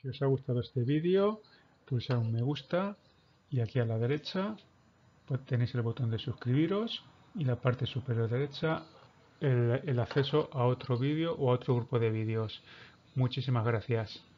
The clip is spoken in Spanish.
Si os ha gustado este vídeo, pulsad un me gusta y aquí a la derecha pues tenéis el botón de suscribiros y la parte superior derecha el, el acceso a otro vídeo o a otro grupo de vídeos. Muchísimas gracias.